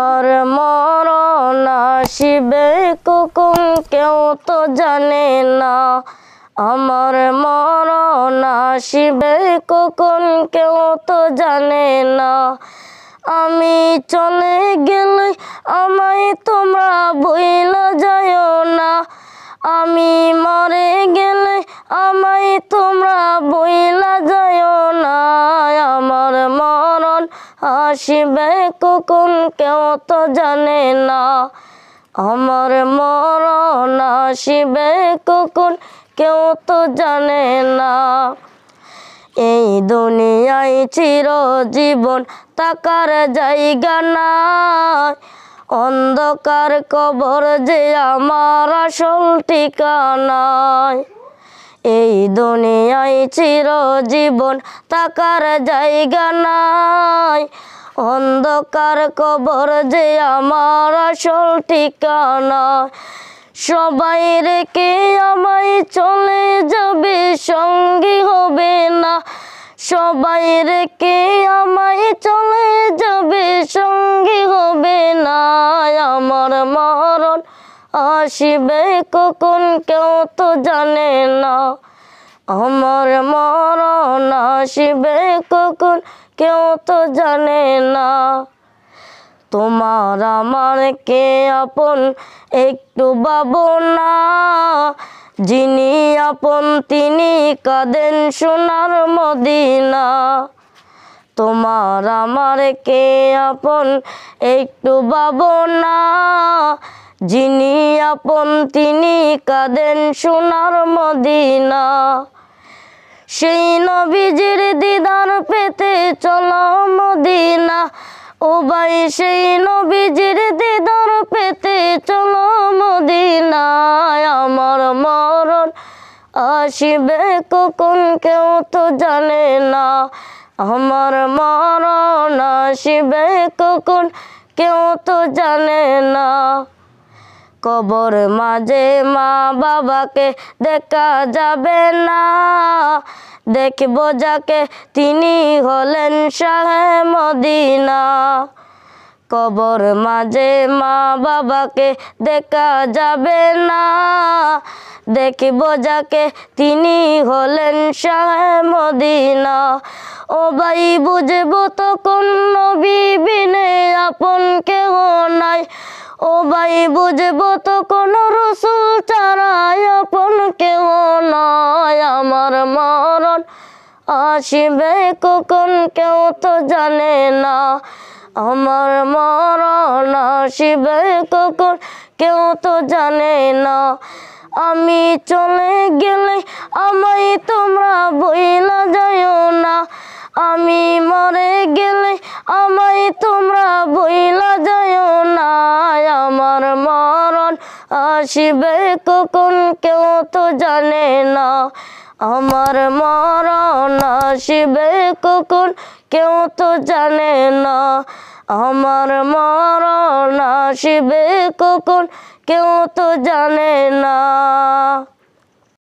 আমার মরণ আসিবে কুকুম কেউ তো জানে না আমার মরণ আসিবে কুকুম কেউ তো জানে না আমি চলে গেলে আমায় তোমরা বইলা যায় না আমি মরে গেলে আমায় তোমরা বইলা যায় আসিবে কুকুন কেউ তো জানে না আমার মরণ আসিবে কুকুন কেউ তো জানে না এই দুনিয়ায় চিরজীবন তাকার জায়গা নাই অন্ধকার কবর যে আমার আসল ঠিকানায় এই দুনিয়ায় চিরজীবন তাকার জায়গা নাই অন্ধকার কবর যে আমার আসল ঠিকানা সবাই রেখে আমায় চলে যাবে সঙ্গী হবে না সবাই রেখে আমায় চলে যাবে সঙ্গী আসিবে কখন কেউ তো জানে না আমার মরণ আসিবে কখন কেউ তো জানে না তোমার আমার কে আপন একটু না যিনি আপন তিনি কাঁদেন সোনার মদিনা তোমার আমার কে আপন একটু না যিনি আপন তিনি কাঁদেন সোনার মদিনা সেই নবীজির দিদার পেতে চলো মদিনা ও ভাই সেই নবীজির দিদার পেতে চলো মদিনায় আমার মরণ আসিবে কখন কেউ তো জানে না আমার মরণ আসিবে কখন কেউ তো জানে না কবর মাঝে মা বাবাকে দেখা যাবে না দেখব যাকে তিনি হলেন শাহে মদিনা কবর মাঝে মা বাবাকে দেখা যাবে না দেখব যাকে তিনি হলেন শাহে মদিনা ও ভাই বুঝব তখন নবী বিনে আপন কেহ নাই ও ভাই বুঝবো তো কোন রসুল চারাই আপন কেউ নয় আমার মরণ আসিবে কখন কেউ তো জানে না আমার মরণ আসিবে কখন কেউ তো জানে না আমি চলে গেলে আমায় তোমরা না যাই আসিবে কখন কেউ তো জানে না আমার মরণ আসিবে কখন কেউ তো জানে না আমার মরণ আসিবে কখন কেউ তো জানে না